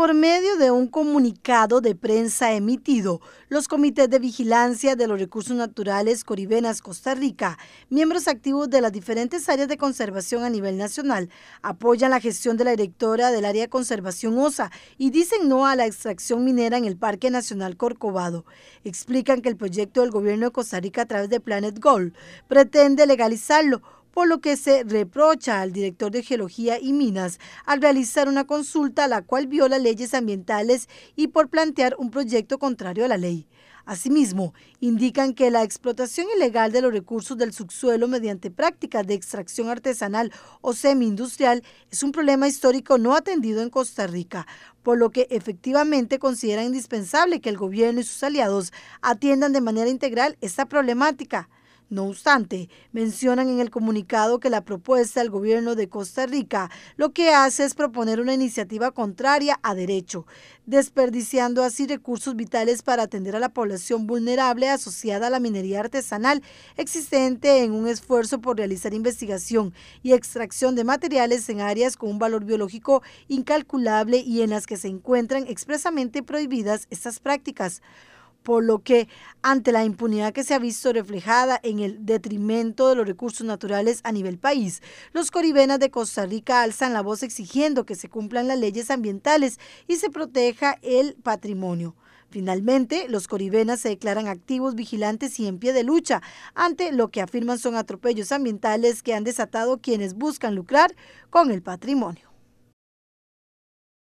Por medio de un comunicado de prensa emitido, los comités de vigilancia de los recursos naturales Coribenas Costa Rica, miembros activos de las diferentes áreas de conservación a nivel nacional, apoyan la gestión de la directora del área de conservación OSA y dicen no a la extracción minera en el Parque Nacional Corcovado. Explican que el proyecto del gobierno de Costa Rica a través de Planet Gold pretende legalizarlo por lo que se reprocha al director de Geología y Minas al realizar una consulta la cual viola leyes ambientales y por plantear un proyecto contrario a la ley. Asimismo, indican que la explotación ilegal de los recursos del subsuelo mediante prácticas de extracción artesanal o semi-industrial es un problema histórico no atendido en Costa Rica, por lo que efectivamente considera indispensable que el gobierno y sus aliados atiendan de manera integral esta problemática. No obstante, mencionan en el comunicado que la propuesta del gobierno de Costa Rica lo que hace es proponer una iniciativa contraria a derecho, desperdiciando así recursos vitales para atender a la población vulnerable asociada a la minería artesanal existente en un esfuerzo por realizar investigación y extracción de materiales en áreas con un valor biológico incalculable y en las que se encuentran expresamente prohibidas estas prácticas por lo que ante la impunidad que se ha visto reflejada en el detrimento de los recursos naturales a nivel país, los coribenas de Costa Rica alzan la voz exigiendo que se cumplan las leyes ambientales y se proteja el patrimonio. Finalmente, los coribenas se declaran activos, vigilantes y en pie de lucha ante lo que afirman son atropellos ambientales que han desatado quienes buscan lucrar con el patrimonio.